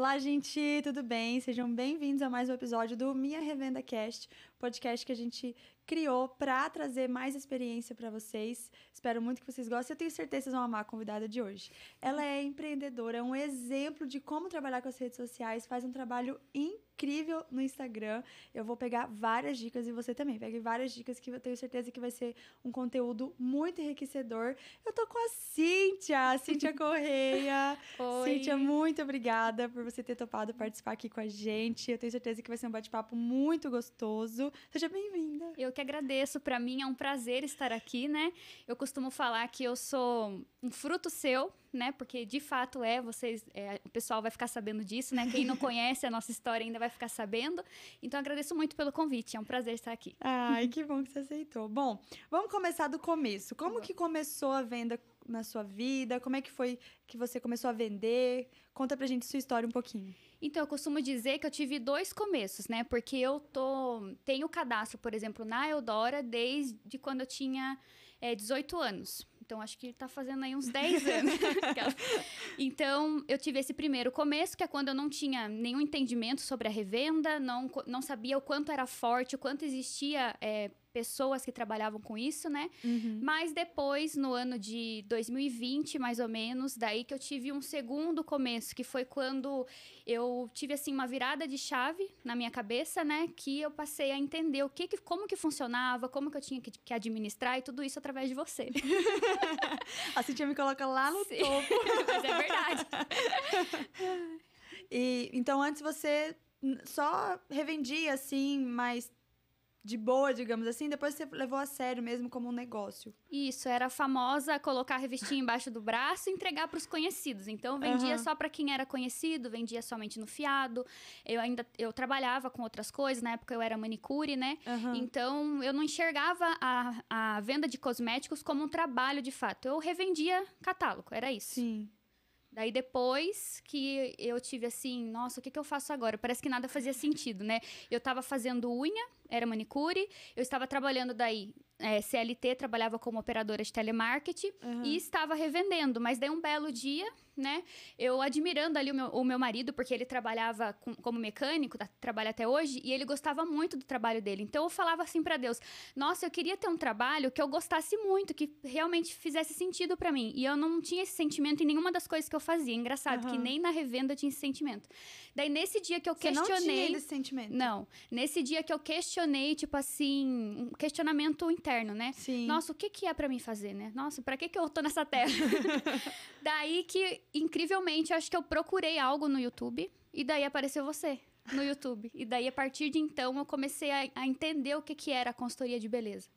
Olá, gente, tudo bem? Sejam bem-vindos a mais um episódio do Minha Revenda Cast, podcast que a gente criou para trazer mais experiência para vocês. Espero muito que vocês gostem. Eu tenho certeza que vocês vão amar a convidada de hoje. Ela é empreendedora, é um exemplo de como trabalhar com as redes sociais, faz um trabalho incrível no Instagram. Eu vou pegar várias dicas e você também. Pegue várias dicas que eu tenho certeza que vai ser um conteúdo muito enriquecedor. Eu tô com a Cíntia, Cíntia Correia. Oi. Cíntia, muito obrigada por você ter topado participar aqui com a gente. Eu tenho certeza que vai ser um bate-papo muito gostoso. Seja bem-vinda. Eu que agradeço. Para mim é um prazer estar aqui, né? Eu costumo falar que eu sou um fruto seu, né? Porque de fato é, vocês, é, o pessoal vai ficar sabendo disso, né? Quem não conhece a nossa história ainda vai ficar sabendo. Então agradeço muito pelo convite, é um prazer estar aqui. Ai, que bom que você aceitou. Bom, vamos começar do começo. Como que começou a venda na sua vida? Como é que foi que você começou a vender? Conta pra gente sua história um pouquinho. Então, eu costumo dizer que eu tive dois começos, né? Porque eu tô tenho cadastro, por exemplo, na Eldora desde quando eu tinha é, 18 anos. Então, acho que está fazendo aí uns 10 anos. então, eu tive esse primeiro começo, que é quando eu não tinha nenhum entendimento sobre a revenda, não, não sabia o quanto era forte, o quanto existia é, pessoas que trabalhavam com isso, né? Uhum. Mas depois, no ano de 2020, mais ou menos, daí que eu tive um segundo começo, que foi quando eu tive assim uma virada de chave na minha cabeça, né? Que eu passei a entender o que, que como que funcionava, como que eu tinha que, que administrar e tudo isso através de você. Assim a Cintia me coloca lá no Sim. topo. Mas é verdade. e então antes você só revendia assim, mas de boa, digamos assim, depois você levou a sério mesmo como um negócio. Isso, era famosa colocar a revistinha embaixo do braço e entregar para os conhecidos. Então vendia uhum. só para quem era conhecido, vendia somente no fiado. Eu ainda eu trabalhava com outras coisas, na época eu era manicure, né? Uhum. Então eu não enxergava a, a venda de cosméticos como um trabalho de fato. Eu revendia catálogo, era isso. Sim. Daí depois que eu tive assim, nossa, o que, que eu faço agora? Parece que nada fazia sentido, né? Eu estava fazendo unha, era manicure, eu estava trabalhando daí é, eh, CLT, trabalhava como operadora de telemarketing uhum. e estava revendendo. Mas daí um belo dia né? Eu admirando ali o meu, o meu marido, porque ele trabalhava com, como mecânico, tá, trabalha até hoje, e ele gostava muito do trabalho dele. Então eu falava assim para Deus: Nossa, eu queria ter um trabalho que eu gostasse muito, que realmente fizesse sentido para mim. E eu não tinha esse sentimento em nenhuma das coisas que eu fazia. Engraçado, uhum. que nem na revenda eu tinha esse sentimento. Daí nesse dia que eu Você questionei. Não tinha esse sentimento? Não. Nesse dia que eu questionei, tipo assim, um questionamento interno, né? Sim. Nossa, o que, que é para mim fazer, né? Nossa, para que, que eu tô nessa terra? Daí que incrivelmente, acho que eu procurei algo no YouTube e daí apareceu você no YouTube. e daí, a partir de então, eu comecei a, a entender o que, que era a consultoria de beleza.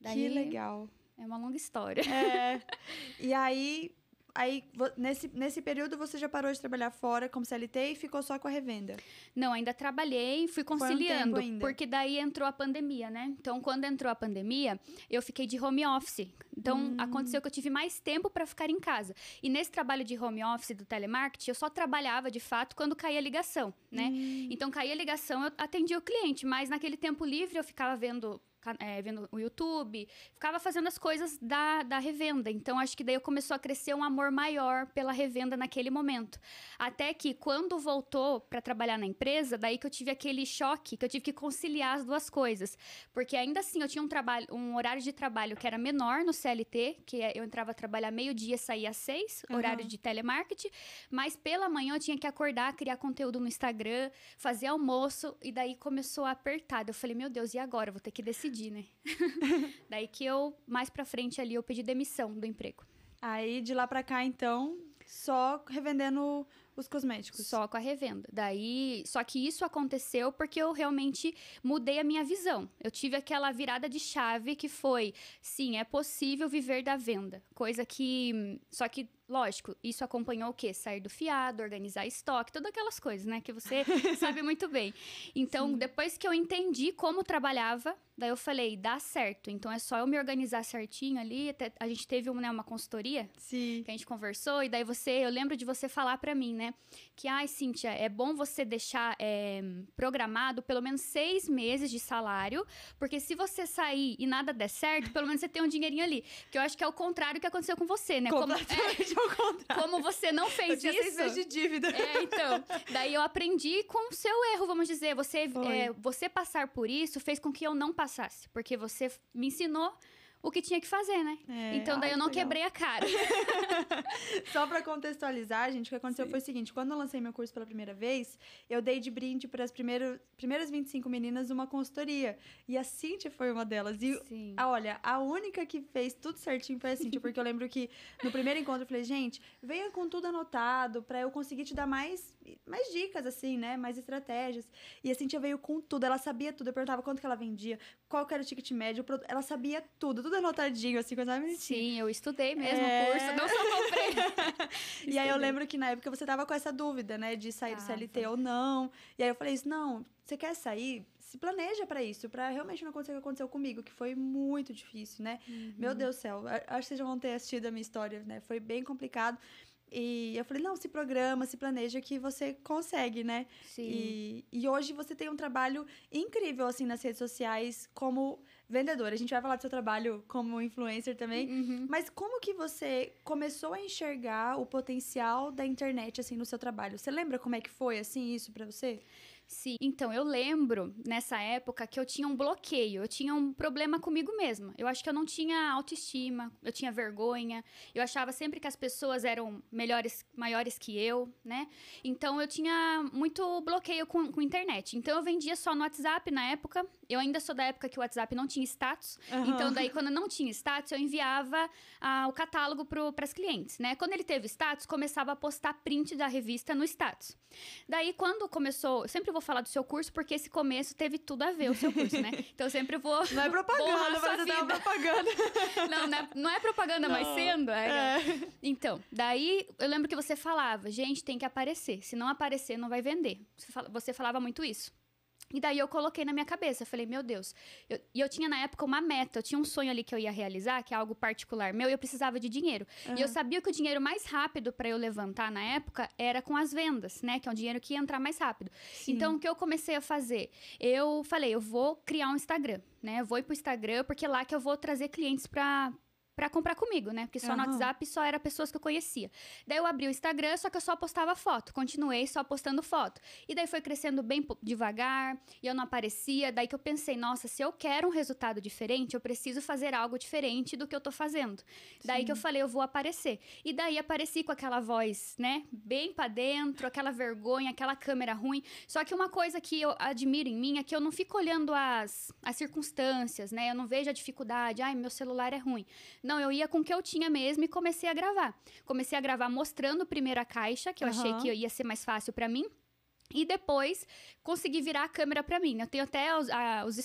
Daí, que legal. É uma longa história. É. E aí, Aí, nesse, nesse período, você já parou de trabalhar fora como CLT e ficou só com a revenda? Não, ainda trabalhei, fui conciliando. Um porque daí entrou a pandemia, né? Então, quando entrou a pandemia, eu fiquei de home office. Então, hum. aconteceu que eu tive mais tempo para ficar em casa. E nesse trabalho de home office do telemarketing, eu só trabalhava de fato quando caía a ligação, né? Hum. Então, caía a ligação, eu atendia o cliente, mas naquele tempo livre eu ficava vendo é, vendo o YouTube, ficava fazendo as coisas da, da revenda. Então, acho que daí começou a crescer um amor maior pela revenda naquele momento. Até que, quando voltou para trabalhar na empresa, daí que eu tive aquele choque, que eu tive que conciliar as duas coisas. Porque ainda assim, eu tinha um, trabalho, um horário de trabalho que era menor no CLT, que é, eu entrava a trabalhar meio-dia, saía às seis, uhum. horário de telemarketing. Mas pela manhã eu tinha que acordar, criar conteúdo no Instagram, fazer almoço. E daí começou a apertar. Eu falei, meu Deus, e agora? Eu vou ter que decidir despedi, né? Daí que eu, mais pra frente ali, eu pedi demissão do emprego. Aí de lá pra cá, então, só revendendo os cosméticos. Só com a revenda. Daí, só que isso aconteceu porque eu realmente mudei a minha visão. Eu tive aquela virada de chave que foi, sim, é possível viver da venda. Coisa que, só que lógico, isso acompanhou o quê? Sair do fiado, organizar estoque, todas aquelas coisas, né, que você sabe muito bem. Então, sim. depois que eu entendi como trabalhava Daí eu falei, dá certo. Então é só eu me organizar certinho ali. Até, a gente teve uma, né, uma consultoria Sim. que a gente conversou. E daí você, eu lembro de você falar para mim, né? Que, ai, Cíntia, é bom você deixar é, programado pelo menos seis meses de salário. Porque se você sair e nada der certo, pelo menos você tem um dinheirinho ali. Que eu acho que é o contrário que aconteceu com você, né? como, é, ao contrário. Como você não fez eu tinha isso. Seis meses de dívida. É, então. Daí eu aprendi com o seu erro, vamos dizer. Você, é, você passar por isso fez com que eu não passasse passasse, porque você me ensinou o que tinha que fazer, né? É, então daí ai, eu não legal. quebrei a cara. Só para contextualizar, gente, o que aconteceu Sim. foi o seguinte, quando eu lancei meu curso pela primeira vez, eu dei de brinde para as primeiras 25 meninas uma consultoria, e a Cintia foi uma delas. E Sim. A, olha, a única que fez tudo certinho foi a Cintia, porque eu lembro que no primeiro encontro eu falei, gente, venha com tudo anotado para eu conseguir te dar mais mais dicas, assim, né? Mais estratégias. E a Cintia veio com tudo, ela sabia tudo. Eu perguntava quanto que ela vendia, qual que era o ticket médio, o ela sabia tudo, tudo anotadinho, assim, coisa mais Sim, eu estudei mesmo é... o curso, não só comprei. e aí eu lembro que na época você tava com essa dúvida, né? De sair ah, do CLT ou não. E aí eu falei isso, não, você quer sair, se planeja para isso, para realmente não acontecer o que aconteceu comigo, que foi muito difícil, né? Uhum. Meu Deus do céu, acho que vocês já vão ter assistido a minha história, né? Foi bem complicado. E eu falei, não, se programa, se planeja que você consegue, né? Sim. E, e hoje você tem um trabalho incrível, assim, nas redes sociais como vendedora. A gente vai falar do seu trabalho como influencer também. Uhum. Mas como que você começou a enxergar o potencial da internet, assim, no seu trabalho? Você lembra como é que foi, assim, isso para você? Sim. Então, eu lembro nessa época que eu tinha um bloqueio, eu tinha um problema comigo mesma. Eu acho que eu não tinha autoestima, eu tinha vergonha, eu achava sempre que as pessoas eram melhores, maiores que eu, né? Então, eu tinha muito bloqueio com, com internet. Então, eu vendia só no WhatsApp na época, eu ainda sou da época que o WhatsApp não tinha status. Uhum. Então, daí, quando não tinha status, eu enviava ah, o catálogo para as clientes, né? Quando ele teve status, começava a postar print da revista no status. Daí, quando começou... Eu sempre vou falar do seu curso, porque esse começo teve tudo a ver o seu curso, né? Então, eu sempre vou... Não é propaganda, mas não é propaganda. não, não é, não é propaganda, não. mas sendo. É. É. Então, daí, eu lembro que você falava, gente, tem que aparecer. Se não aparecer, não vai vender. Você falava muito isso. E daí eu coloquei na minha cabeça, eu falei, meu Deus. Eu, e eu tinha na época uma meta, eu tinha um sonho ali que eu ia realizar, que é algo particular meu, e eu precisava de dinheiro. Uhum. E eu sabia que o dinheiro mais rápido para eu levantar na época era com as vendas, né? Que é um dinheiro que ia entrar mais rápido. Sim. Então o que eu comecei a fazer? Eu falei, eu vou criar um Instagram, né? Eu vou ir pro Instagram, porque é lá que eu vou trazer clientes pra para comprar comigo, né? Porque só uhum. no WhatsApp só era pessoas que eu conhecia. Daí eu abri o Instagram, só que eu só postava foto. Continuei só postando foto. E daí foi crescendo bem devagar, e eu não aparecia. Daí que eu pensei, nossa, se eu quero um resultado diferente, eu preciso fazer algo diferente do que eu tô fazendo. Sim. Daí que eu falei, eu vou aparecer. E daí apareci com aquela voz, né? Bem para dentro, aquela vergonha, aquela câmera ruim. Só que uma coisa que eu admiro em mim é que eu não fico olhando as, as circunstâncias, né? Eu não vejo a dificuldade, ai, meu celular é ruim. Não não, eu ia com o que eu tinha mesmo e comecei a gravar. Comecei a gravar mostrando primeiro a caixa, que eu uhum. achei que ia ser mais fácil para mim. E depois consegui virar a câmera para mim. Eu tenho até os, a, os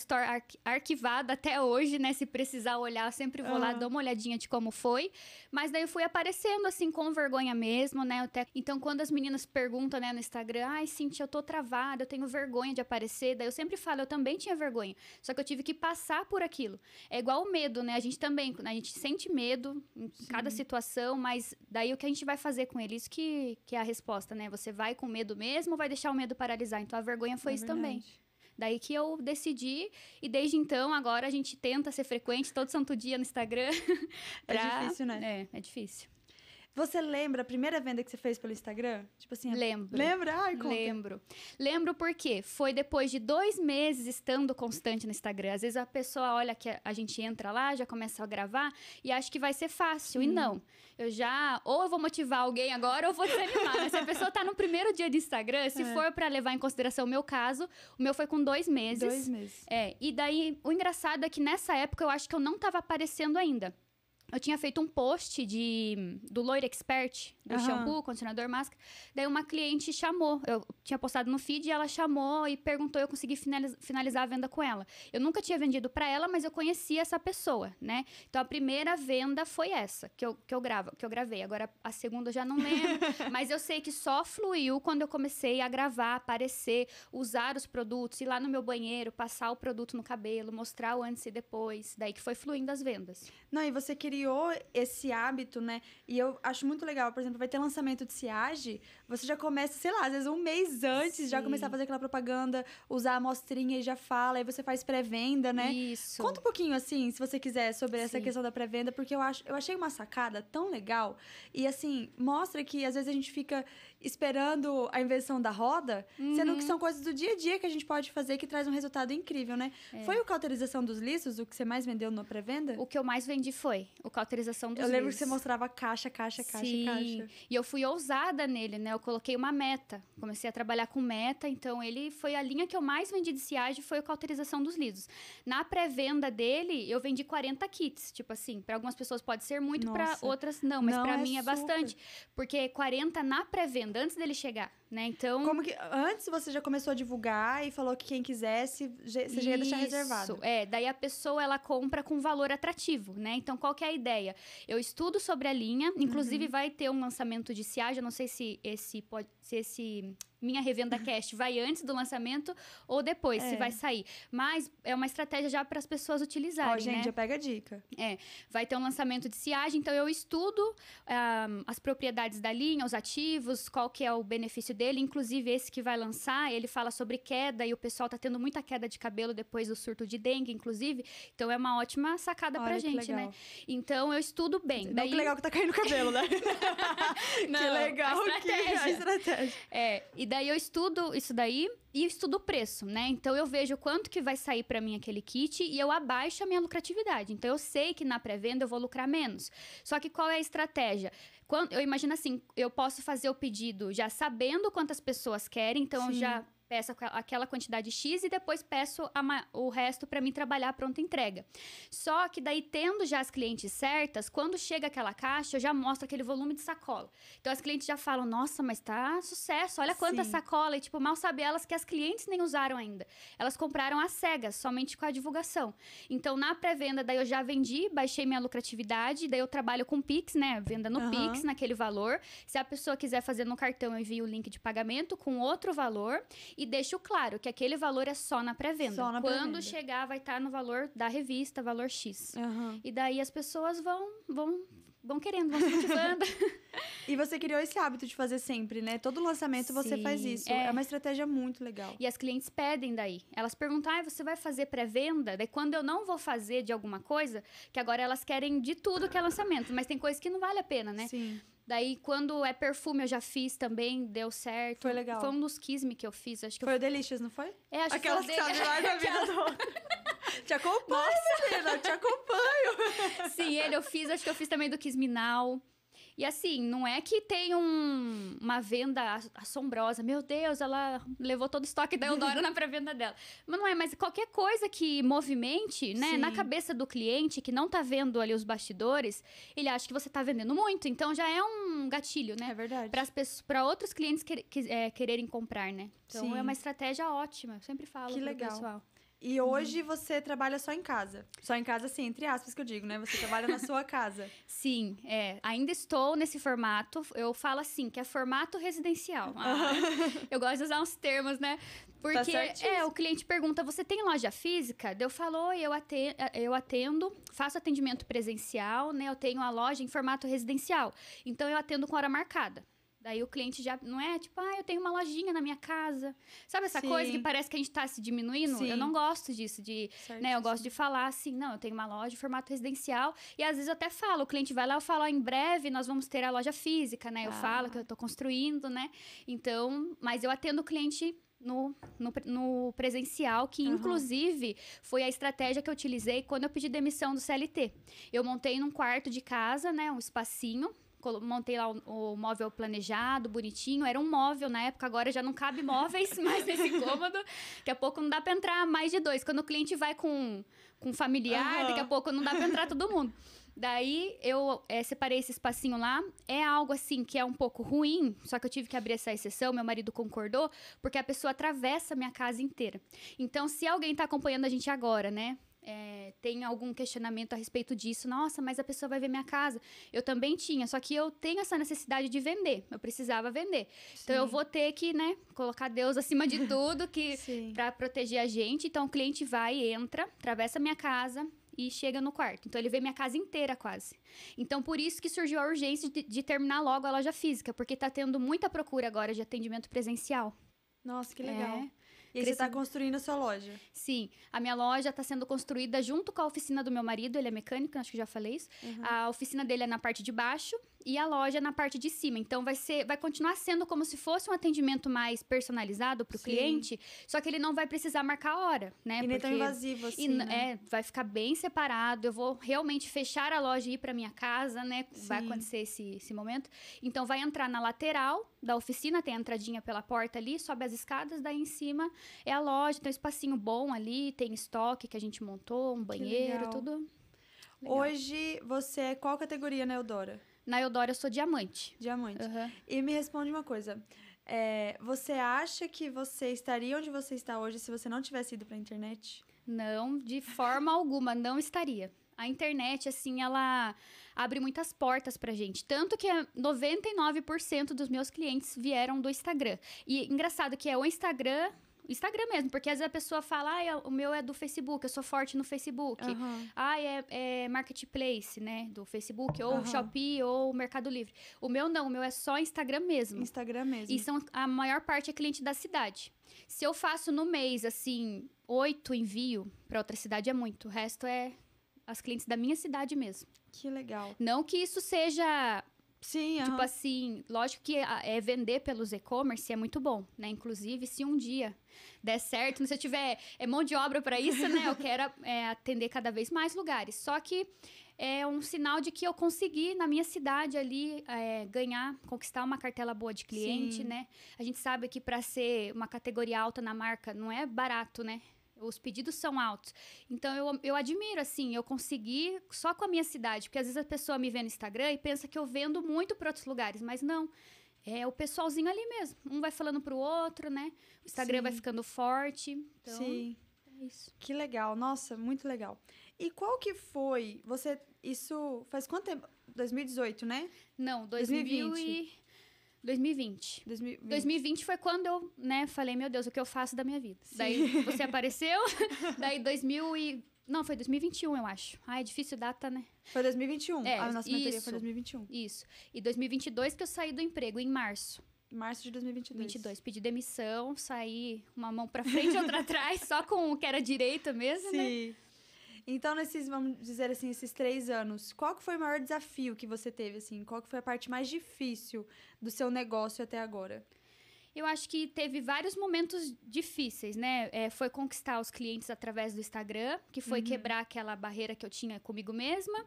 até hoje, né? Se precisar olhar, eu sempre vou uhum. lá, ah. dou uma olhadinha de como foi. Mas daí eu fui aparecendo, assim, com vergonha mesmo, né? Até... Então, quando as meninas perguntam, né, no Instagram, ai, Cintia, eu tô travada, eu tenho vergonha de aparecer. Daí eu sempre falo, eu também tinha vergonha. Só que eu tive que passar por aquilo. É igual o medo, né? A gente também, né, a gente sente medo em Sim. cada situação, mas daí o que a gente vai fazer com ele? Isso que, que é a resposta, né? Você vai com medo mesmo ou vai deixar o medo paralisar. Então a vergonha foi é isso verdade. também. Daí que eu decidi, e desde então, agora a gente tenta ser frequente todo santo dia no Instagram. É pra... É difícil, né? É, é difícil. Você lembra a primeira venda que você fez pelo Instagram? Tipo assim, lembro. Lembra? Ai, conta. Lembro. Lembro porque foi depois de dois meses estando constante no Instagram. Às vezes a pessoa olha que a gente entra lá, já começa a gravar e acha que vai ser fácil. Hum. E uhum. não. Eu já ou eu vou motivar alguém agora ou vou desanimar. né? Se a pessoa tá no primeiro dia de Instagram, se é. for para levar em consideração o meu caso, o meu foi com dois meses. Dois meses. É. E daí o engraçado é que nessa época eu acho que eu não tava aparecendo ainda eu tinha feito um post de, do Loira Expert, do uhum. shampoo, condicionador, máscara. Daí uma cliente chamou. Eu tinha postado no feed e ela chamou e perguntou. Eu consegui finalizar, finalizar a venda com ela. Eu nunca tinha vendido para ela, mas eu conhecia essa pessoa, né? Então a primeira venda foi essa que eu, que eu, gravo, que eu gravei. Agora a segunda eu já não lembro. mas eu sei que só fluiu quando eu comecei a gravar, aparecer, usar os produtos, ir lá no meu banheiro, passar o produto no cabelo, mostrar o antes e depois. Daí que foi fluindo as vendas. Não, e você queria criou esse hábito, né? E eu acho muito legal, por exemplo, vai ter lançamento de SIAGE, você já começa, sei lá, às vezes um mês antes, Sim. já começar a fazer aquela propaganda, usar a amostrinha e já fala, aí você faz pré-venda, né? Isso. Conta um pouquinho, assim, se você quiser, sobre Sim. essa questão da pré-venda, porque eu, acho, eu achei uma sacada tão legal. E, assim, mostra que às vezes a gente fica esperando a invenção da roda, uhum. sendo que uhum. são coisas do dia a dia que a gente pode fazer que traz um resultado incrível, né? É. Foi o cauterização dos lisos o que você mais vendeu na pré-venda? O que eu mais vendi foi o cauterização dos eu Eu lembro que você mostrava caixa, caixa, caixa, Sim. caixa. E eu fui ousada nele, né? Eu coloquei uma meta. Comecei a trabalhar com meta, então ele foi a linha que eu mais vendi de siage foi o cauterização dos lisos. Na pré-venda dele, eu vendi 40 kits, tipo assim, para algumas pessoas pode ser muito, para outras não, mas para é mim é super. é bastante, porque 40 na pré-venda antes dele chegar. Né? Então. Como que. Antes você já começou a divulgar e falou que quem quisesse, você já ia deixar reservado. É, daí a pessoa ela compra com valor atrativo, né? Então, qual que é a ideia? Eu estudo sobre a linha, inclusive uhum. vai ter um lançamento de Ciage, eu não sei se esse pode. Se esse minha revenda cast vai antes do lançamento ou depois, é. se vai sair. Mas é uma estratégia já para as pessoas utilizarem. Ó, gente, né? já pega a dica. É. Vai ter um lançamento de siagem, então eu estudo um, ah, as propriedades da linha, os ativos, qual que é o benefício dele, inclusive esse que vai lançar, ele fala sobre queda e o pessoal tá tendo muita queda de cabelo depois do surto de dengue, inclusive. Então é uma ótima sacada Olha, pra gente, né? Então eu estudo bem. Não, Daí... que legal que tá caindo cabelo, né? Não, que legal a estratégia. que a estratégia. É, e daí eu estudo isso daí e estudo o preço, né? Então eu vejo quanto que vai sair para mim aquele kit e eu abaixo a minha lucratividade. Então eu sei que na pré-venda eu vou lucrar menos. Só que qual é a estratégia? Quando, eu imagino assim, eu posso fazer o pedido já sabendo quantas pessoas querem, então Sim. eu já peço aquela quantidade X e depois peço o resto para mim trabalhar pronta entrega. Só que daí, tendo já as clientes certas, quando chega aquela caixa, eu já mostro aquele volume de sacola. Então as clientes já falam, nossa, mas tá sucesso, olha quanta Sim. sacola. E tipo, mal sabe elas que as clientes nem usaram ainda. Elas compraram a cega, somente com a divulgação. Então, na pré-venda, daí eu já vendi, baixei minha lucratividade, daí eu trabalho com Pix, né? Venda no uhum. Pix, naquele valor. Se a pessoa quiser fazer no cartão, eu envio o link de pagamento com outro valor e deixo claro que aquele valor é só na pré-venda. Só na Quando pré chegar, vai estar tá no valor da revista, valor X. Uhum. E daí as pessoas vão, vão, vão querendo, vão se motivando. e você criou esse hábito de fazer sempre, né? Todo lançamento Sim, você faz isso. É. é. uma estratégia muito legal. E as clientes pedem daí. Elas perguntam, ah, você vai fazer pré-venda? Daí quando eu não vou fazer de alguma coisa, que agora elas querem de tudo que é lançamento. Mas tem coisa que não vale a pena, né? Sim. Daí, quando é perfume, eu já fiz também, deu certo. Foi legal. Foi um dos Kisme que eu fiz. Acho que foi eu... o Delicious, não foi? É, acho que foi Aquelas que sabe mais vida toda. te acompanho, menina, te acompanho. Sim, ele eu fiz, acho que eu fiz também do Kisminal. E assim, não é que tem um, uma venda assombrosa. Meu Deus, ela levou todo o estoque da Eudora na pré-venda dela. Mas não é, mas qualquer coisa que movimente, né, Sim. na cabeça do cliente que não tá vendo ali os bastidores, ele acha que você tá vendendo muito. Então já é um gatilho, né? É verdade. Para pessoas, para outros clientes que, que, é, quererem comprar, né? Então Sim. é uma estratégia ótima. Eu sempre falo que legal. pessoal. E uhum. hoje uhum. você trabalha só em casa. Só em casa, assim, entre aspas que eu digo, né? Você trabalha na sua casa. Sim, é. Ainda estou nesse formato. Eu falo assim, que é formato residencial. Ah, eu gosto de usar uns termos, né? Tá Porque tá é, o cliente pergunta: você tem loja física? Eu falo, eu atendo, eu atendo, faço atendimento presencial, né? Eu tenho a loja em formato residencial. Então eu atendo com hora marcada. Daí o cliente já não é tipo, ah, eu tenho uma lojinha na minha casa. Sabe essa Sim. coisa que parece que a gente tá se diminuindo? Sim. Eu não gosto disso, de, certo. né, eu gosto de falar assim, não, eu tenho uma loja em formato residencial e às vezes eu até falo, o cliente vai lá, eu falo, ah, em breve nós vamos ter a loja física, né? Eu ah. falo que eu tô construindo, né? Então, mas eu atendo o cliente no, no, no, presencial, que uhum. inclusive foi a estratégia que eu utilizei quando eu pedi demissão do CLT. Eu montei num quarto de casa, né, um espacinho, montei lá o, o, móvel planejado, bonitinho. Era um móvel na época, agora já não cabe móveis mais nesse cômodo. Daqui a pouco não dá para entrar mais de dois. Quando o cliente vai com, com um familiar, uhum. daqui a pouco não dá para entrar todo mundo. Daí eu é, separei esse espacinho lá. É algo assim que é um pouco ruim, só que eu tive que abrir essa exceção. Meu marido concordou, porque a pessoa atravessa a minha casa inteira. Então, se alguém tá acompanhando a gente agora, né? é, tem algum questionamento a respeito disso. Nossa, mas a pessoa vai ver minha casa. Eu também tinha, só que eu tenho essa necessidade de vender. Eu precisava vender. Sim. Então eu vou ter que, né, colocar Deus acima de tudo que para proteger a gente. Então o cliente vai, entra, atravessa minha casa, e chega no quarto. Então ele vê minha casa inteira quase. Então por isso que surgiu a urgência de, de terminar logo a loja física, porque tá tendo muita procura agora de atendimento presencial. Nossa, que legal. É. E aí você está construindo a sua loja? Sim. A minha loja está sendo construída junto com a oficina do meu marido, ele é mecânico, acho que já falei isso. Uhum. A oficina dele é na parte de baixo e a loja é na parte de cima. Então vai ser, vai continuar sendo como se fosse um atendimento mais personalizado para o cliente, só que ele não vai precisar marcar a hora, né? E nem tão invasivo assim. E, né? É, vai ficar bem separado. Eu vou realmente fechar a loja e ir para minha casa, né? Sim. Vai acontecer esse, esse momento. Então vai entrar na lateral da oficina, tem a entradinha pela porta ali, sobe as escadas, daí em cima é a loja, tem um espacinho bom ali, tem estoque que a gente montou, um banheiro, tudo. Legal. Hoje você é qual categoria na Eudora? Na Eudora eu sou diamante. Diamante. Uhum. E me responde uma coisa. É, você acha que você estaria onde você está hoje se você não tivesse ido para a internet? Não, de forma alguma, não estaria. A internet, assim, ela abre muitas portas pra gente. Tanto que 99% dos meus clientes vieram do Instagram. E engraçado que é o Instagram Instagram mesmo, porque às vezes a pessoa fala, ah, o meu é do Facebook, eu sou forte no Facebook. Uhum. Ah, é, é, marketplace, né? Do Facebook, ou uhum. Shopee, ou Mercado Livre. O meu não, o meu é só Instagram mesmo. Instagram mesmo. E são, a maior parte é cliente da cidade. Se eu faço no mês, assim, oito envio para outra cidade é muito. O resto é as clientes da minha cidade mesmo. Que legal. Não que isso seja. Sim, Tipo assim, lógico que ah, é vender pelos e-commerce é muito bom, né? Inclusive, se um dia der certo, se eu tiver é mão de obra para isso, né? Eu quero é, atender cada vez mais lugares. Só que é um sinal de que eu consegui na minha cidade ali é, ganhar, conquistar uma cartela boa de cliente, Sim. né? A gente sabe que para ser uma categoria alta na marca não é barato, né? Os pedidos são altos. Então eu, eu admiro, assim, eu consegui só com a minha cidade, porque às vezes a pessoa me vê no Instagram e pensa que eu vendo muito para outros lugares, mas não. É o pessoalzinho ali mesmo. Um vai falando para o outro, né? O Instagram Sim. vai ficando forte. Então, Sim. É isso. Que legal, nossa, muito legal. E qual que foi? Você. Isso faz quanto tempo? 2018, né? Não, 2020. 2020. 2020. 2020. 2020 foi quando eu, né, falei, meu Deus, o que eu faço da minha vida? Sim. Daí você apareceu, daí 2000 e... Não, foi 2021, eu acho. Ah, é difícil data, né? Foi 2021. É, a nossa mentoria isso, foi 2021. Isso. E 2022 que eu saí do emprego, em março. Março de 2022. 22. Pedi demissão, saí uma mão pra frente e outra atrás, só com o que era direito mesmo, Sim. né? Sim. Então, nesses, vamos dizer assim, esses três anos, qual que foi o maior desafio que você teve, assim? Qual que foi a parte mais difícil do seu negócio até agora? Eu acho que teve vários momentos difíceis, né? É, foi conquistar os clientes através do Instagram, que foi uhum. quebrar aquela barreira que eu tinha comigo mesma.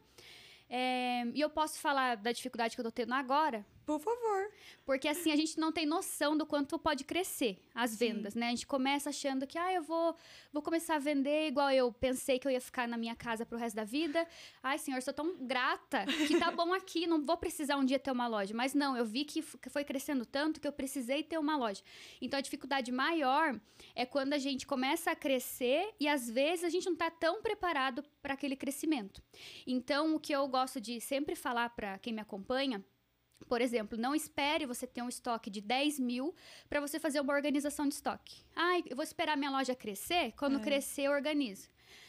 É, e eu posso falar da dificuldade que eu tô tendo agora, por favor. Porque assim, a gente não tem noção do quanto pode crescer as Sim. vendas, né? A gente começa achando que, ah, eu vou, vou começar a vender igual eu pensei que eu ia ficar na minha casa pro resto da vida. Ai, senhor, sou tão grata que tá bom aqui, não vou precisar um dia ter uma loja. Mas não, eu vi que foi crescendo tanto que eu precisei ter uma loja. Então a dificuldade maior é quando a gente começa a crescer e às vezes a gente não tá tão preparado para aquele crescimento. Então, o que eu gosto de sempre falar para quem me acompanha, por exemplo, não espere você ter um estoque de 10 mil para você fazer uma organização de estoque. Ai, eu vou esperar minha loja crescer? Quando é. crescer, eu organizo.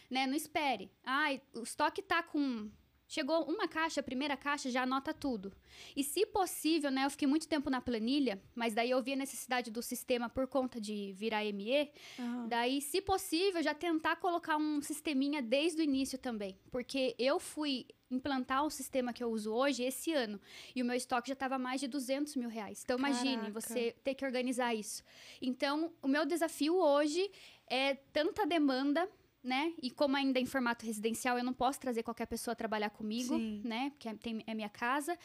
Né? Não espere. Ai, o estoque tá com Chegou uma caixa, a primeira caixa, já anota tudo. E se possível, né, eu fiquei muito tempo na planilha, mas daí eu vi a necessidade do sistema por conta de virar ME. Uhum. Daí, se possível, já tentar colocar um sisteminha desde o início também. Porque eu fui implantar o sistema que eu uso hoje esse ano. E o meu estoque já estava mais de 200 mil reais. Então, Caraca. imagine você ter que organizar isso. Então, o meu desafio hoje é tanta demanda né? E como ainda é em formato residencial, eu não posso trazer qualquer pessoa a trabalhar comigo, Sim. né? Porque é, tem, é, minha casa.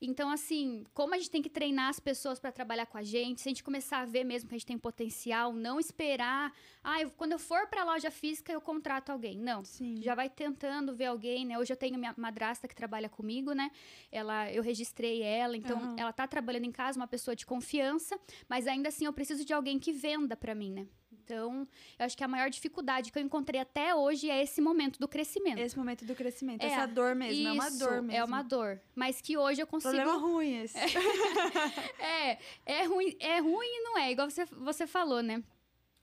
Então, assim, como a gente tem que treinar as pessoas para trabalhar com a gente, se a gente começar a ver mesmo que a gente tem potencial, não esperar, ah, eu, quando eu for para a loja física, eu contrato alguém. Não. Sim. Já vai tentando ver alguém, né? Hoje eu tenho minha madrasta que trabalha comigo, né? Ela, eu registrei ela, então uhum. ela tá trabalhando em casa, uma pessoa de confiança, mas ainda assim eu preciso de alguém que venda para mim, né? Então, eu acho que a maior dificuldade que eu encontrei até hoje é esse momento do crescimento. Esse momento do crescimento, é, essa dor mesmo, isso, é uma dor mesmo. É uma dor. Mas que hoje eu consigo. Problema ruim esse. é, é ruim, é ruim e não é, igual você, você falou, né?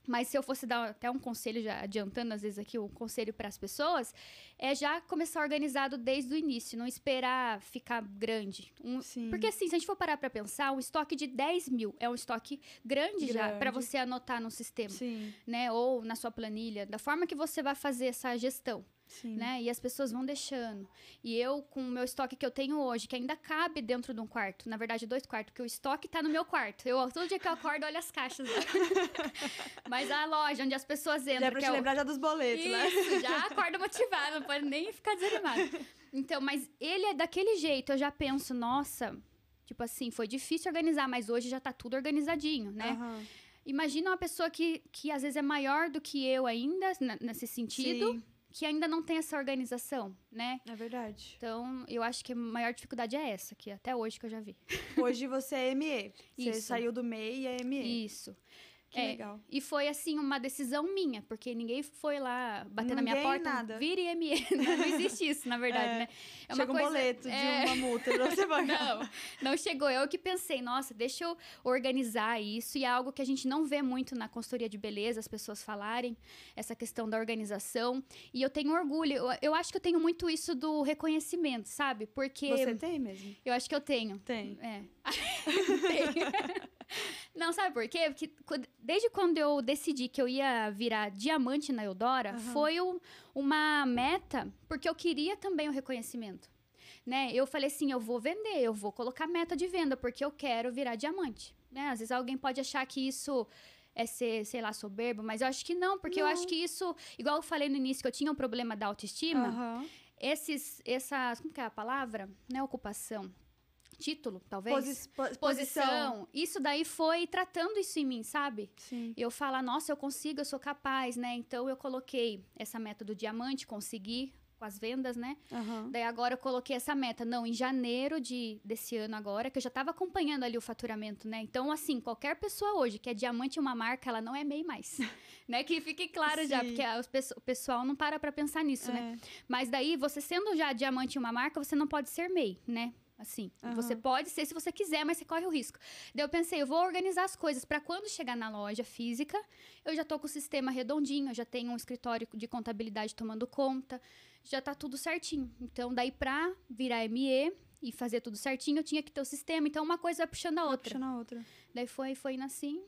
Mas se eu fosse dar até um conselho, já adiantando às vezes aqui um conselho para as pessoas, é já começar organizado desde o início, não esperar ficar grande. Um, porque assim, se a gente for parar para pensar, um estoque de 10 mil é um estoque grande, grande. já para você anotar no sistema, Sim. né? Ou na sua planilha, da forma que você vai fazer essa gestão né? E as pessoas vão deixando. E eu, com o meu estoque que eu tenho hoje, que ainda cabe dentro de um quarto, na verdade, dois quartos, porque o estoque tá no meu quarto. Eu, todo dia que eu acordo, olho as caixas. Mas a loja, onde as pessoas entram... Já é pra te é lembrar o... já dos boletos, né? Isso, né? já acordo motivada, não pode nem ficar desanimada. Então, mas ele é daquele jeito, eu já penso, nossa, tipo assim, foi difícil organizar, mas hoje já tá tudo organizadinho, né? Uhum. Imagina uma pessoa que, que às vezes é maior do que eu ainda, nesse sentido. Sim que ainda não tem essa organização, né? É verdade. Então, eu acho que a maior dificuldade é essa, que até hoje que eu já vi. Hoje você é ME. Você Isso. saiu do MEI e é ME. Isso. Que é, legal. E foi, assim, uma decisão minha, porque ninguém foi lá bater ninguém, na minha porta. Nada. Vire e me. Não existe isso, na verdade, é. né? É Chega coisa, um boleto é... de uma multa pra você pagar. não, não chegou. Eu que pensei, nossa, deixa eu organizar isso. E é algo que a gente não vê muito na consultoria de beleza, as pessoas falarem, essa questão da organização. E eu tenho orgulho. Eu, eu acho que eu tenho muito isso do reconhecimento, sabe? Porque. Você tem mesmo? Eu acho que eu tenho. Tem. É. tem. Não, sabe por quê? Porque desde quando eu decidi que eu ia virar diamante na Eudora, uhum. foi um, uma meta, porque eu queria também o reconhecimento. Né? Eu falei assim, eu vou vender, eu vou colocar meta de venda, porque eu quero virar diamante. Né? Às vezes alguém pode achar que isso é ser, sei lá, soberbo, mas eu acho que não, porque não. eu acho que isso, igual eu falei no início que eu tinha um problema da autoestima, uhum. esses, essas, como que é a palavra? É ocupação título, talvez. Posi posição. posição. Isso daí foi tratando isso em mim, sabe? Sim. Eu falo nossa, eu consigo, eu sou capaz, né? Então eu coloquei essa meta do diamante, consegui com as vendas, né? Uhum. Daí agora eu coloquei essa meta. Não, em janeiro de, desse ano agora, que eu já estava acompanhando ali o faturamento, né? Então, assim, qualquer pessoa hoje que é diamante uma marca, ela não é MEI mais. né? Que fique claro Sim. já, porque a, o pessoal não para pra pensar nisso, né? é. né? Mas daí, você sendo já diamante uma marca, você não pode ser MEI, né? assim. Uhum. Você pode ser se você quiser, mas você corre o risco. Daí eu pensei, eu vou organizar as coisas para quando chegar na loja física, eu já tô com o sistema redondinho, eu já tenho um escritório de contabilidade tomando conta, já tá tudo certinho. Então, daí pra virar ME e fazer tudo certinho, eu tinha que ter o sistema. Então, uma coisa vai puxando a outra. Vai puxando a outra. Daí foi, foi indo assim.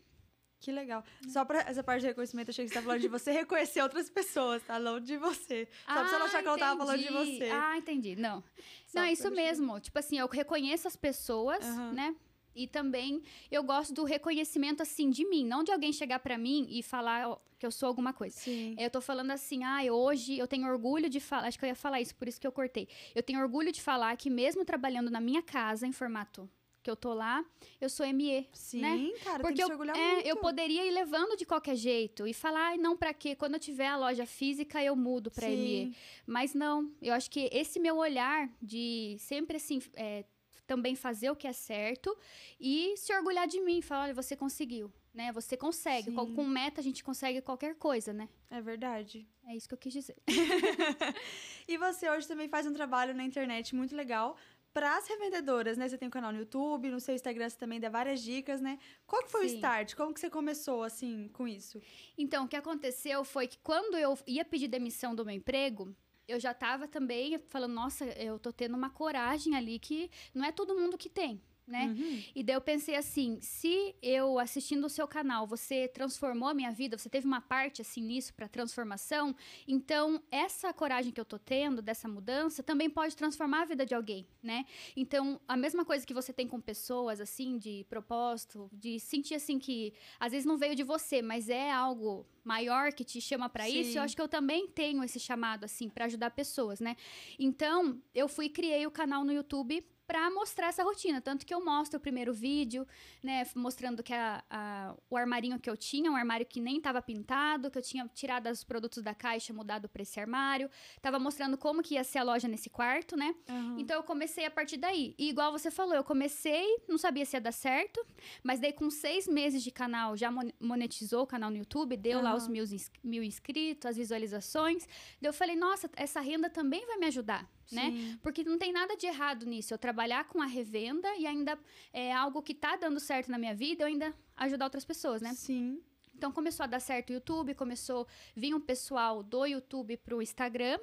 Que legal. Só pra essa parte de reconhecimento, achei que você tá falando de você reconhecer outras pessoas, tá? Não de você. Só ah, pra você não ah, achar entendi. que eu tava falando de você. Ah, entendi. Não. Só não, é isso mesmo. Tipo assim, eu reconheço as pessoas, uhum. né? E também eu gosto do reconhecimento assim de mim, não de alguém chegar para mim e falar que eu sou alguma coisa. Sim. Eu tô falando assim, ah, hoje eu tenho orgulho de falar, acho que eu ia falar isso, por isso que eu cortei. Eu tenho orgulho de falar que mesmo trabalhando na minha casa em formato que eu tô lá, eu sou ME. Sim, né? cara, Porque tem que eu, se é, muito. eu poderia ir levando de qualquer jeito e falar, ai, não, pra quê? Quando eu tiver a loja física, eu mudo pra Sim. ME. Mas não, eu acho que esse meu olhar de sempre assim. É, também fazer o que é certo e se orgulhar de mim, falar, olha, você conseguiu, né? Você consegue, com, meta a gente consegue qualquer coisa, né? É verdade. É isso que eu quis dizer. e você hoje também faz um trabalho na internet muito legal para as revendedoras, né? Você tem um canal no YouTube, no seu Instagram você também dá várias dicas, né? Qual que foi Sim. o start? Como que você começou, assim, com isso? Então, o que aconteceu foi que quando eu ia pedir demissão do meu emprego, eu já estava também falando, nossa, eu tô tendo uma coragem ali que não é todo mundo que tem né? Uhum. E daí eu pensei assim, se eu assistindo o seu canal, você transformou a minha vida, você teve uma parte assim nisso para transformação, então essa coragem que eu tô tendo dessa mudança também pode transformar a vida de alguém, né? Então, a mesma coisa que você tem com pessoas assim de propósito, de sentir assim que às vezes não veio de você, mas é algo maior que te chama para isso, eu acho que eu também tenho esse chamado assim para ajudar pessoas, né? Então, eu fui criei o canal no YouTube para mostrar essa rotina. Tanto que eu mostro o primeiro vídeo, né? Mostrando que a, a, o armarinho que eu tinha, um armário que nem estava pintado, que eu tinha tirado os produtos da caixa, mudado para esse armário. Tava mostrando como que ia ser a loja nesse quarto, né? Uhum. Então eu comecei a partir daí. E igual você falou, eu comecei, não sabia se ia dar certo, mas daí com seis meses de canal, já monetizou o canal no YouTube, deu uhum. lá os mil, mil inscritos, as visualizações. Daí eu falei, nossa, essa renda também vai me ajudar né? Porque não tem nada de errado nisso. Eu trabalhar com a revenda e ainda é algo que tá dando certo na minha vida, eu ainda ajudar outras pessoas, né? Sim. Então começou a dar certo o YouTube, começou vinha um pessoal do YouTube pro Instagram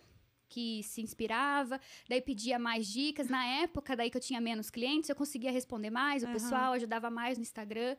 que se inspirava, daí pedia mais dicas. Na época, daí que eu tinha menos clientes, eu conseguia responder mais, o uhum. pessoal ajudava mais no Instagram.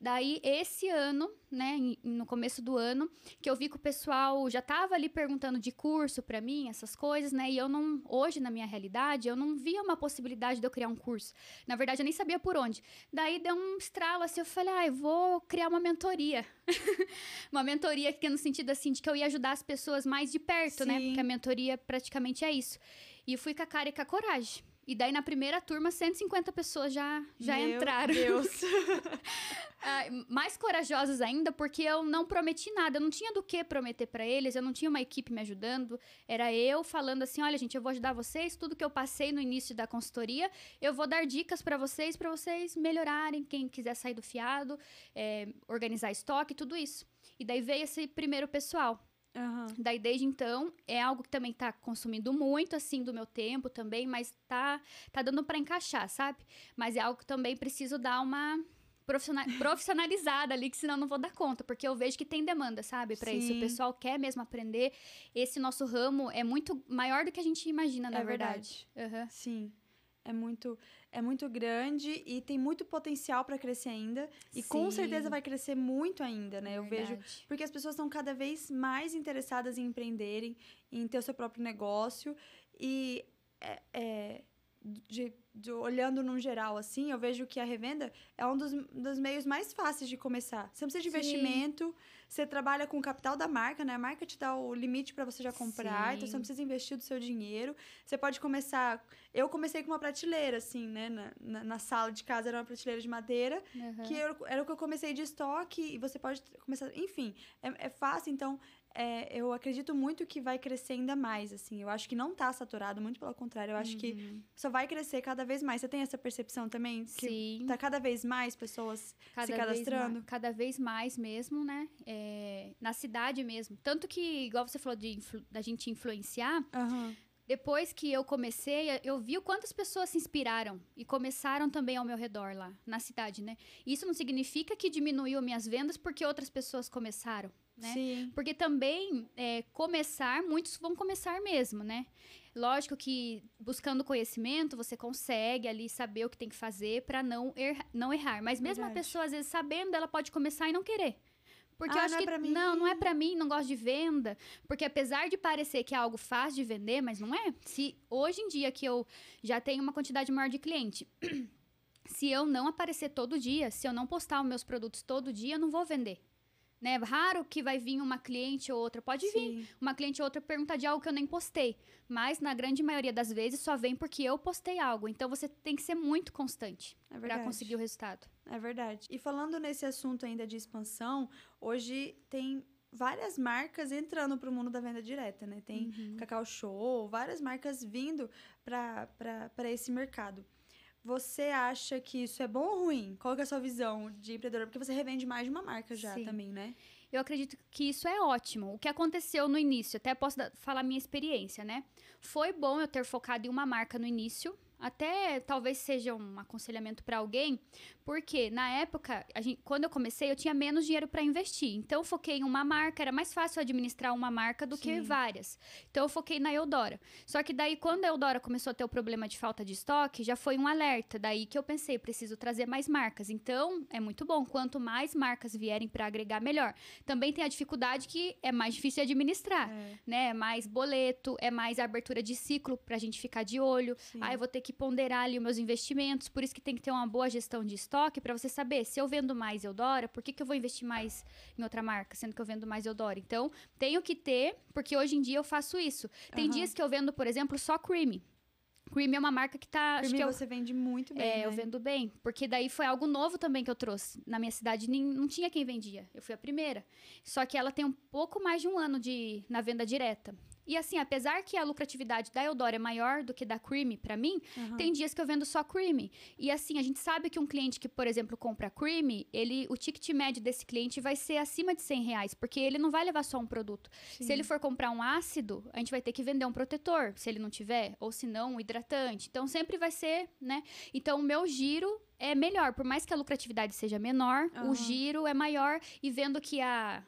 Daí, esse ano, né, no começo do ano, que eu vi que o pessoal já tava ali perguntando de curso para mim, essas coisas, né? E eu não, hoje, na minha realidade, eu não via uma possibilidade de eu criar um curso. Na verdade, eu nem sabia por onde. Daí deu um estralo assim, eu falei, ah, eu vou criar uma mentoria. uma mentoria que é no sentido assim, de que eu ia ajudar as pessoas mais de perto, né, Sim. né? Porque a mentoria praticamente é isso. E fui com a cara e com a coragem. E daí na primeira turma, 150 pessoas já, já Meu entraram. Meu Deus! Ah, mais corajosas ainda, porque eu não prometi nada. Eu não tinha do que prometer para eles, eu não tinha uma equipe me ajudando. Era eu falando assim: olha, gente, eu vou ajudar vocês. Tudo que eu passei no início da consultoria, eu vou dar dicas para vocês, para vocês melhorarem. Quem quiser sair do fiado, é, organizar estoque, tudo isso. E daí veio esse primeiro pessoal. Uhum. Daí, desde então, é algo que também tá consumindo muito, assim, do meu tempo também, mas tá, tá dando para encaixar, sabe? Mas é algo que também preciso dar uma profissionalizada ali, que senão não vou dar conta, porque eu vejo que tem demanda, sabe, para isso. O pessoal quer mesmo aprender. Esse nosso ramo é muito maior do que a gente imagina, na é verdade. verdade. Uhum. Sim. É muito é muito grande e tem muito potencial para crescer ainda. E Sim. com certeza vai crescer muito ainda, né? eu vejo. Porque as pessoas estão cada vez mais interessadas em empreenderem, em ter o seu próprio negócio. E é, é de, de, olhando num geral assim, eu vejo que a revenda é um dos, dos meios mais fáceis de começar. Você não precisa de Sim. investimento, você trabalha com o capital da marca, né? A marca te dá o limite para você já comprar, Sim. então você não precisa investir do seu dinheiro. Você pode começar. Eu comecei com uma prateleira, assim, né? Na, na, na sala de casa era uma prateleira de madeira, uhum. que eu, era o que eu comecei de estoque, e você pode começar. Enfim, é, é fácil, então é, eu acredito muito que vai crescer ainda mais, assim. Eu acho que não está saturado, muito pelo contrário. Eu acho uhum. que só vai crescer cada vez mais. Você tem essa percepção também? Que Sim. Tá cada vez mais pessoas cada se cadastrando? cada vez mais mesmo, né? É, na cidade mesmo. Tanto que, igual você falou de da gente influenciar... Uhum. Depois que eu comecei, eu vi o quantas pessoas se inspiraram e começaram também ao meu redor lá, na cidade, né? Isso não significa que diminuiu minhas vendas porque outras pessoas começaram né? Sim. Porque também é, começar, muitos vão começar mesmo, né? Lógico que buscando conhecimento, você consegue ali saber o que tem que fazer para não, erra, não errar. Mas mesmo Verdade. a pessoa, às vezes, sabendo, ela pode começar e não querer. Porque ah, eu acho não é que. mim. Não, não é para mim, não gosto de venda. Porque apesar de parecer que é algo fácil de vender, mas não é. Se hoje em dia que eu já tenho uma quantidade maior de cliente. se eu não aparecer todo dia, se eu não postar os meus produtos todo dia, eu não vou vender né? Raro que vai vir uma cliente ou outra. Pode Sim. vir uma cliente ou outra perguntar de algo que eu nem postei. Mas na grande maioria das vezes só vem porque eu postei algo. Então você tem que ser muito constante é para conseguir o resultado. É verdade. E falando nesse assunto ainda de expansão, hoje tem várias marcas entrando para o mundo da venda direta, né? Tem uhum. Cacau Show, várias marcas vindo para esse mercado. Você acha que isso é bom ou ruim? Qual é a sua visão de empreendedora? Porque você revende mais de uma marca já Sim. também, né? Eu acredito que isso é ótimo. O que aconteceu no início, até posso falar minha experiência, né? Foi bom eu ter focado em uma marca no início, até talvez seja um aconselhamento para alguém, porque na época, gente, quando eu comecei, eu tinha menos dinheiro para investir. Então eu foquei em uma marca, era mais fácil administrar uma marca do Sim. que várias. Então eu foquei na Eudora. Só que daí quando a Eudora começou a ter o problema de falta de estoque, já foi um alerta. Daí que eu pensei, preciso trazer mais marcas. Então é muito bom, quanto mais marcas vierem para agregar, melhor. Também tem a dificuldade que é mais difícil de administrar, é. né? É mais boleto, é mais abertura de ciclo pra gente ficar de olho. aí Ah, eu vou ter que ponderar ali os meus investimentos, por isso que tem que ter uma boa gestão de estoque estoque para você saber se eu vendo mais Eudora, por que, que eu vou investir mais em outra marca, sendo que eu vendo mais Eudora? Então, tenho que ter, porque hoje em dia eu faço isso. Tem uhum. dias que eu vendo, por exemplo, só cream Cream é uma marca que tá. Cream acho que eu, é você vende muito bem. É, né? eu vendo bem. Porque daí foi algo novo também que eu trouxe. Na minha cidade nem, não tinha quem vendia. Eu fui a primeira. Só que ela tem um pouco mais de um ano de, na venda direta. E assim, apesar que a lucratividade da Eudora é maior do que da Creamy para mim, uhum. tem dias que eu vendo só Creamy. E assim, a gente sabe que um cliente que, por exemplo, compra Creamy, ele, o ticket médio desse cliente vai ser acima de 100 reais, porque ele não vai levar só um produto. Sim. Se ele for comprar um ácido, a gente vai ter que vender um protetor, se ele não tiver, ou se não, um hidratante. Então sempre vai ser, né? Então o meu giro é melhor, por mais que a lucratividade seja menor, uhum. o giro é maior e vendo que a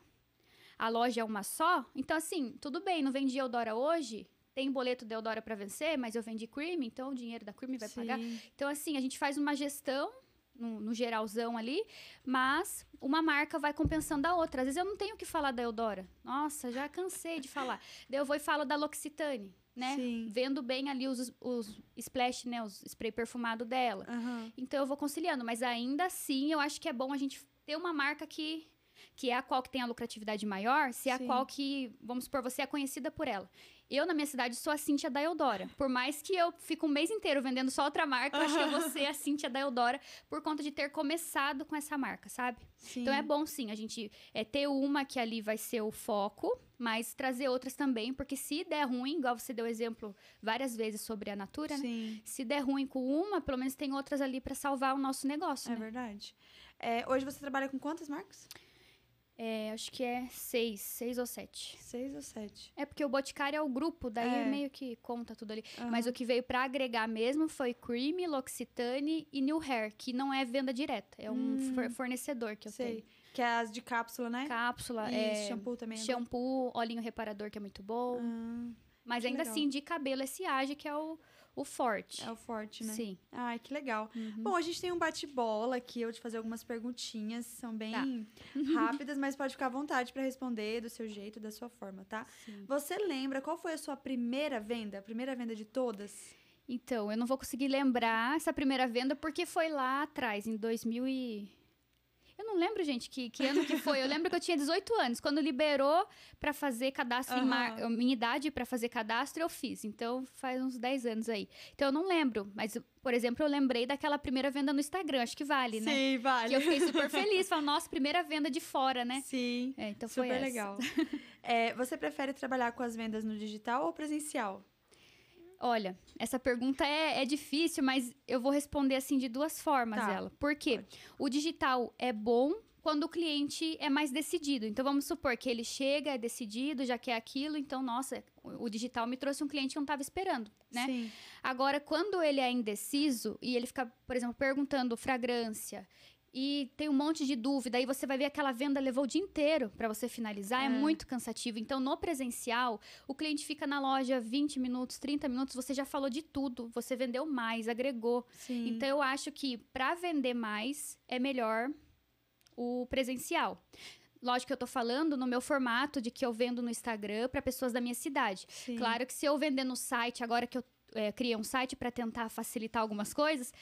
a loja é uma só. Então, assim, tudo bem, não vendi Eudora hoje, tem boleto da Eudora para vencer, mas eu vendi cream, então o dinheiro da cream vai Sim. pagar. Então, assim, a gente faz uma gestão no, no, geralzão ali, mas uma marca vai compensando a outra. Às vezes eu não tenho o que falar da Eudora. Nossa, já cansei de falar. Daí eu vou e falo da L'Occitane. Né? Vendo bem ali os, os splash, né? Os spray perfumado dela. Uhum. Então eu vou conciliando. Mas ainda assim, eu acho que é bom a gente ter uma marca que que é a qual que tem a lucratividade maior, se é Sim. a qual que, vamos supor, você é conhecida por ela. Eu, na minha cidade, sou a Cíntia da Eudora. Por mais que eu fique um mês inteiro vendendo só outra marca, eu acho que você é a Cíntia da Eudora por conta de ter começado com essa marca, sabe? Sim. Então é bom sim a gente é, ter uma que ali vai ser o foco, mas trazer outras também, porque se der ruim, igual você deu exemplo várias vezes sobre a Natura, né? Se der ruim com uma, pelo menos tem outras ali para salvar o nosso negócio. É né? verdade. É, hoje você trabalha com quantas marcas? É, acho que é seis, seis ou sete. Seis ou sete. É porque o Boticário é o grupo, daí é. meio que conta tudo ali. Uhum. Mas o que veio para agregar mesmo foi Creamy, L'Occitane e New Hair, que não é venda direta, é um hum. fornecedor que eu Sei. tenho. Que é as de cápsula, né? Cápsula, e é. shampoo também. Né? Shampoo, agora. olhinho reparador, que é muito bom. Hum, Mas ainda legal. assim, de cabelo, esse age, que é o o Forte. É o Forte, né? Sim. Ai, que legal. Uhum. Bom, a gente tem um bate-bola aqui, eu vou te fazer algumas perguntinhas, são bem tá. rápidas, mas pode ficar à vontade para responder do seu jeito, da sua forma, tá? Sim. Você lembra qual foi a sua primeira venda? A primeira venda de todas? Então, eu não vou conseguir lembrar essa primeira venda porque foi lá atrás, em 2000 e eu não lembro, gente, que, que ano que foi. Eu lembro que eu tinha 18 anos. Quando liberou para fazer cadastro, uhum. mar, minha idade para fazer cadastro, eu fiz. Então, faz uns 10 anos aí. Então, eu não lembro. Mas, por exemplo, eu lembrei daquela primeira venda no Instagram. Acho que vale, né? Sim, vale. Que eu fiquei super feliz. Falei, nossa, primeira venda de fora, né? Sim. É, então, super foi essa. legal. é, você prefere trabalhar com as vendas no digital ou presencial? Olha, essa pergunta é, é, difícil, mas eu vou responder assim de duas formas tá. ela. Por quê? Pode. O digital é bom quando o cliente é mais decidido. Então vamos supor que ele chega, é decidido, já quer aquilo, então, nossa, o digital me trouxe um cliente que eu não estava esperando, né? Sim. Agora, quando ele é indeciso e ele fica, por exemplo, perguntando fragrância, e tem um monte de dúvida, aí você vai ver aquela venda levou o dia inteiro para você finalizar, é. é. muito cansativo. Então, no presencial, o cliente fica na loja 20 minutos, 30 minutos, você já falou de tudo, você vendeu mais, agregou. Sim. Então, eu acho que para vender mais é melhor o presencial. Lógico que eu tô falando no meu formato de que eu vendo no Instagram para pessoas da minha cidade. Sim. Claro que se eu vender no site agora que eu é, criei um site para tentar facilitar algumas coisas,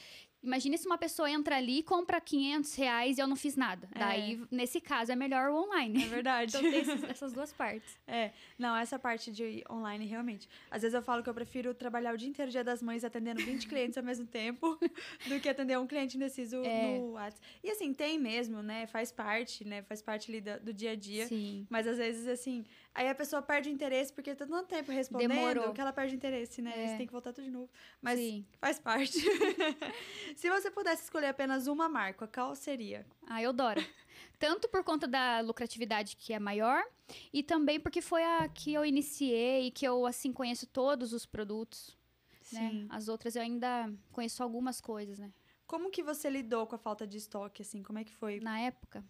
Imagina se uma pessoa entra ali e compra 500 reais e eu não fiz nada. É. Daí, nesse caso, é melhor o online. É verdade. então, tem esses, essas duas partes. É. Não, essa parte de online, realmente. Às vezes eu falo que eu prefiro trabalhar o dia inteiro, dia das mães, atendendo 20 clientes ao mesmo tempo, do que atender um cliente indeciso é. no WhatsApp. E assim, tem mesmo, né? Faz parte, né? Faz parte ali do, do dia a dia. Sim. Mas às vezes, assim, Aí a pessoa perde o interesse porque tá tanto tempo respondendo Demorou. que ela perde o interesse, né? É. Você tem que voltar tudo de novo. Mas Sim. faz parte. Se você pudesse escolher apenas uma marca, qual seria? Ah, eu adoro. tanto por conta da lucratividade que é maior e também porque foi a que eu iniciei e que eu assim conheço todos os produtos. Né? Sim. Né? As outras eu ainda conheço algumas coisas, né? Como que você lidou com a falta de estoque assim? Como é que foi? Na época,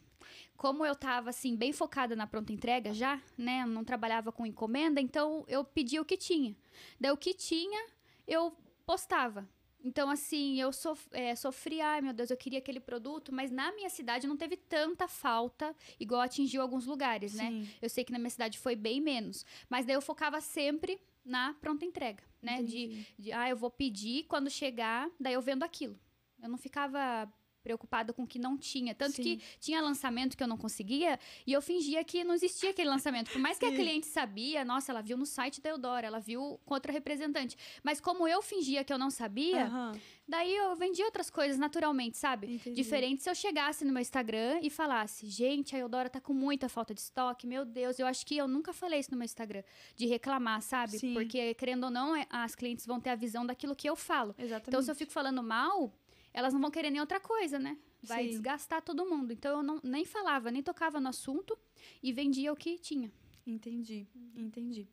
como eu estava assim bem focada na pronta entrega já, né, não trabalhava com encomenda, então eu pedia o que tinha. Daí o que tinha, eu postava. Então, assim, eu sof é, sofri, ai meu Deus, eu queria aquele produto, mas na minha cidade não teve tanta falta, igual atingiu alguns lugares, né? Sim. né? Eu sei que na minha cidade foi bem menos. Mas daí eu focava sempre na pronta entrega, né? De, de, ah, eu vou pedir, quando chegar, daí eu vendo aquilo. Eu não ficava preocupada com o que não tinha. Tanto Sim. que tinha lançamento que eu não conseguia e eu fingia que não existia aquele lançamento. Por mais Sim. que a cliente sabia, nossa, ela viu no site da Eudora, ela viu com outra representante. Mas como eu fingia que eu não sabia, uhum. daí eu vendia outras coisas naturalmente, sabe? Entendi. Diferente se eu chegasse no meu Instagram e falasse, gente, a Eudora tá com muita falta de estoque, meu Deus, eu acho que eu nunca falei isso no meu Instagram, de reclamar, sabe? Sim. Porque, querendo ou não, é, as clientes vão ter a visão daquilo que eu falo. Exatamente. Então, se eu fico falando mal, elas não vão querer nem outra coisa, né? Vai Sim. desgastar todo mundo. Então eu não, nem falava, nem tocava no assunto e vendia o que tinha. Entendi, entendi.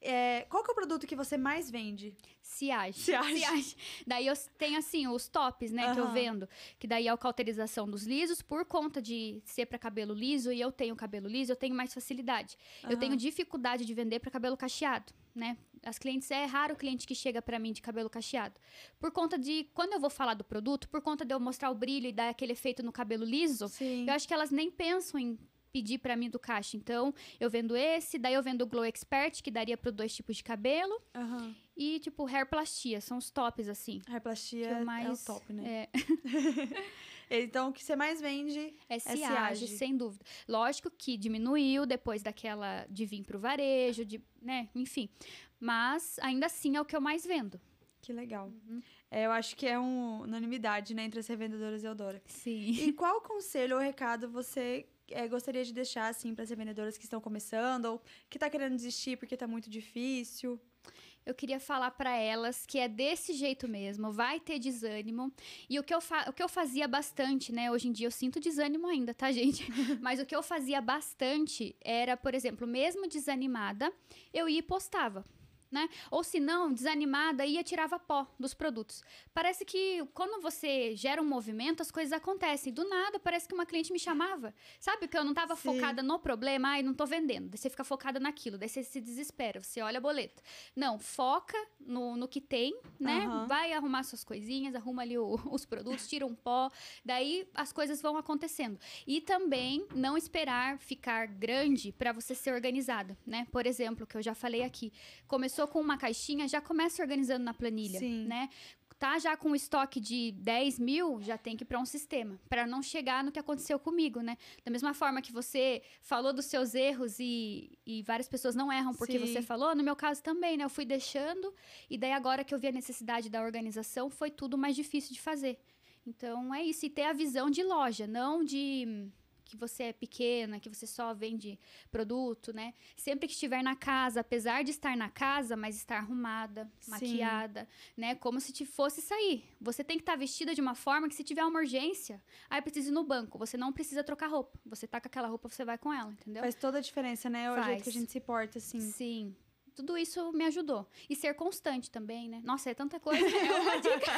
É, qual que é o produto que você mais vende? Ciage. Se Ciage. Daí eu tenho, assim, os tops, né, uhum. que eu vendo. Que daí é a cauterização dos lisos, por conta de ser para cabelo liso, e eu tenho cabelo liso, eu tenho mais facilidade. Uhum. Eu tenho dificuldade de vender para cabelo cacheado né? As clientes é raro o cliente que chega para mim de cabelo cacheado. Por conta de quando eu vou falar do produto, por conta de eu mostrar o brilho e dar aquele efeito no cabelo liso, Sim. eu acho que elas nem pensam em pedir para mim do caixa. Então, eu vendo esse, daí eu vendo o Glow Expert, que daria para dois tipos de cabelo. Uhum. E, tipo, hairplastia, são os tops, assim. Hairplastia mais... é o top, né? É. Então, o que você mais vende é Siage, é sem dúvida. Lógico que diminuiu depois daquela de vir para o varejo, de, né? Enfim. Mas ainda assim é o que eu mais vendo. Que legal. Uhum. É, eu acho que é um, unanimidade né, entre as revendedoras e Eudora. Sim. E qual conselho ou recado você é, gostaria de deixar assim para as revendedoras que estão começando ou que está querendo desistir porque está muito difícil? eu queria falar para elas que é desse jeito mesmo, vai ter desânimo. E o que, eu o que eu fazia bastante, né? Hoje em dia eu sinto desânimo ainda, tá, gente? Mas o que eu fazia bastante era, por exemplo, mesmo desanimada, eu ia e postava né? Ou se não, desanimada, ia tirava pó dos produtos. Parece que quando você gera um movimento, as coisas acontecem. Do nada, parece que uma cliente me chamava. Sabe que eu não estava focada no problema, ai, não estou vendendo. Daí você fica focada naquilo, daí você se desespera, você olha boleto. Não, foca no, no que tem, né? Uhum. Vai arrumar suas coisinhas, arruma ali o, os produtos, tira um pó, daí as coisas vão acontecendo. E também não esperar ficar grande para você ser organizada, né? Por exemplo, que eu já falei aqui, começou começou com uma caixinha, já começa organizando na planilha, Sim. né? Tá já com um estoque de 10 mil, já tem que ir para um sistema, para não chegar no que aconteceu comigo, né? Da mesma forma que você falou dos seus erros e, e várias pessoas não erram porque Sim. você falou, no meu caso também, né? Eu fui deixando, e daí agora que eu vi a necessidade da organização, foi tudo mais difícil de fazer. Então é isso, e ter a visão de loja, não de que você é pequena, que você só vende produto, né? Sempre que estiver na casa, apesar de estar na casa, mas estar arrumada, Sim. maquiada, né? Como se te fosse sair. Você tem que estar tá vestida de uma forma que se tiver uma urgência, aí precisa ir no banco, você não precisa trocar roupa. Você tá com aquela roupa, você vai com ela, entendeu? Faz toda a diferença, né? É o Faz. jeito que a gente se porta, assim. Sim. Tudo isso me ajudou. E ser constante também, né? Nossa, é tanta coisa. É uma dica.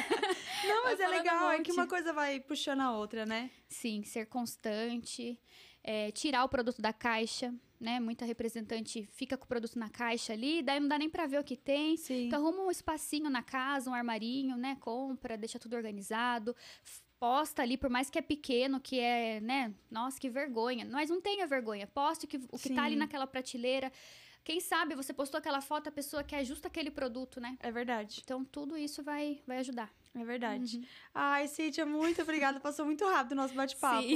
Não, mas é legal, é que uma coisa vai puxando a outra, né? Sim, ser constante, é, tirar o produto da caixa, né? Muita representante fica com o produto na caixa ali, daí não dá nem para ver o que tem. Sim. Então arruma um espacinho na casa, um armarinho, né? Compra, deixa tudo organizado posta ali, por mais que é pequeno, que é, né? Nossa, que vergonha. Mas não tenha vergonha. Poste o que, o que tá ali naquela prateleira. Quem sabe você postou aquela foto, a pessoa quer justo aquele produto, né? É verdade. Então tudo isso vai, vai ajudar. É verdade. Uhum. Ai, Cíntia, muito obrigada. Passou muito rápido o nosso bate-papo.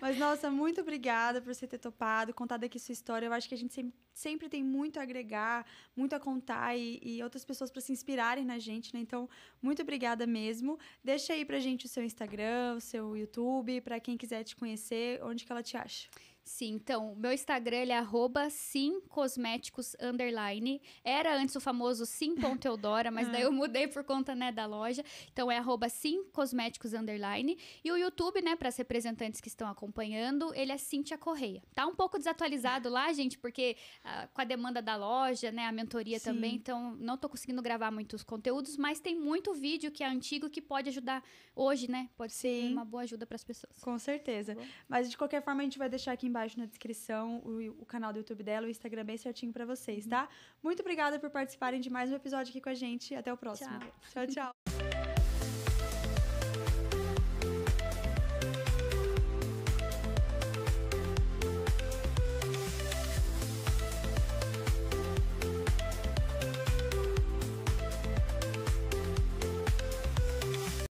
Mas, nossa, muito obrigada por você ter topado, contado aqui sua história. Eu acho que a gente sempre, sempre tem muito a agregar, muito a contar e, e outras pessoas para se inspirarem na gente, né? Então, muito obrigada mesmo. Deixa aí pra gente o seu Instagram, o seu YouTube, para quem quiser te conhecer, onde que ela te acha? Sim, então, meu Instagram é arroba simcosméticos underline. Era antes o famoso sim.teodora, mas daí ah. eu mudei por conta, né, da loja. Então é arroba simcosméticos underline. E o YouTube, né, para as representantes que estão acompanhando, ele é Cintia Correia. Tá um pouco desatualizado lá, gente, porque ah, com a demanda da loja, né, a mentoria Sim. também, então não tô conseguindo gravar muitos conteúdos, mas tem muito vídeo que é antigo que pode ajudar hoje, né? Pode Sim. ser uma boa ajuda para as pessoas. Com certeza. Tá mas de qualquer forma a gente vai deixar aqui embaixo na descrição o, o canal do YouTube dela, o Instagram bem certinho para vocês, uhum. tá? Muito obrigada por participarem de mais um episódio aqui com a gente. Até o próximo. tchau. tchau. tchau.